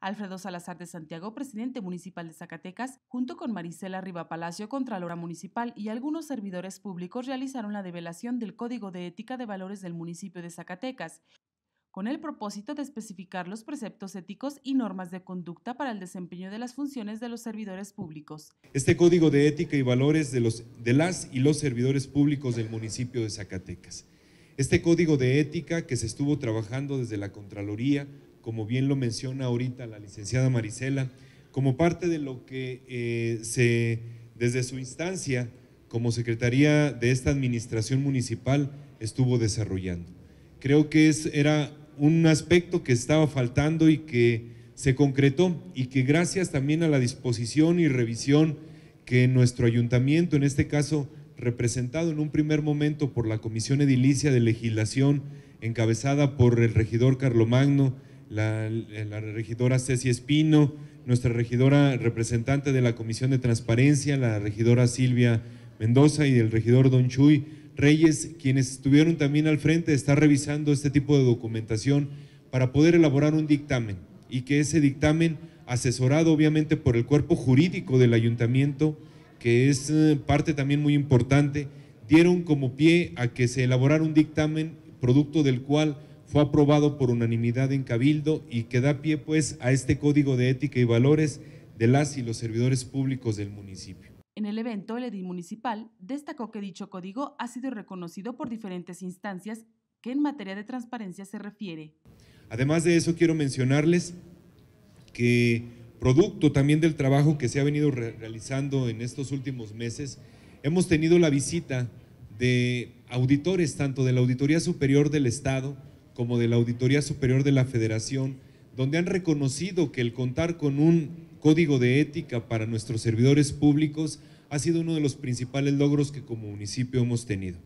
Alfredo Salazar de Santiago, presidente municipal de Zacatecas, junto con Marisela Riva Palacio, contralora municipal, y algunos servidores públicos realizaron la develación del Código de Ética de Valores del municipio de Zacatecas, con el propósito de especificar los preceptos éticos y normas de conducta para el desempeño de las funciones de los servidores públicos. Este Código de Ética y Valores de, los, de las y los servidores públicos del municipio de Zacatecas. Este Código de Ética que se estuvo trabajando desde la Contraloría, como bien lo menciona ahorita la licenciada Marisela, como parte de lo que eh, se, desde su instancia como Secretaría de esta Administración Municipal estuvo desarrollando. Creo que es, era un aspecto que estaba faltando y que se concretó y que gracias también a la disposición y revisión que nuestro ayuntamiento, en este caso representado en un primer momento por la Comisión Edilicia de Legislación encabezada por el regidor Carlomagno la, regidora Ceci Espino, nuestra regidora representante de la Comisión de Transparencia, la regidora Silvia Mendoza y el regidor Don Chuy Reyes, quienes estuvieron también al frente, está revisando este tipo de documentación para poder elaborar un dictamen y que ese dictamen, asesorado obviamente por el cuerpo jurídico del ayuntamiento, que es eh, parte también muy importante, dieron como pie a que se elaborara un dictamen producto del cual fue aprobado por unanimidad en Cabildo y que da pie pues a este Código de Ética y Valores de las y los servidores públicos del municipio. En el evento, el edil municipal destacó que dicho código ha sido reconocido por diferentes instancias que en materia de transparencia se refiere. Además de eso, quiero mencionarles que producto también del trabajo que se ha venido realizando en estos últimos meses, hemos tenido la visita de auditores, tanto de la Auditoría Superior del Estado, como de la Auditoría Superior de la Federación, donde han reconocido que el contar con un código de ética para nuestros servidores públicos ha sido uno de los principales logros que como municipio hemos tenido.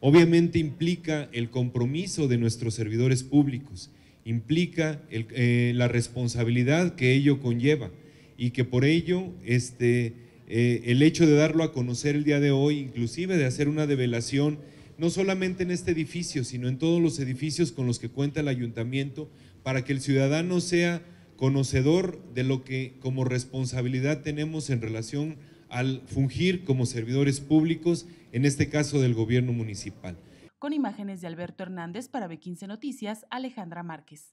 Obviamente implica el compromiso de nuestros servidores públicos, implica eh, la responsabilidad que ello conlleva y que por ello este, eh, el hecho de darlo a conocer el día de hoy, inclusive de hacer una develación no solamente en este edificio, sino en todos los edificios con los que cuenta el ayuntamiento, para que el ciudadano sea conocedor de lo que como responsabilidad tenemos en relación al fungir como servidores públicos, en este caso del gobierno municipal. Con imágenes de Alberto Hernández para B15 Noticias, Alejandra Márquez.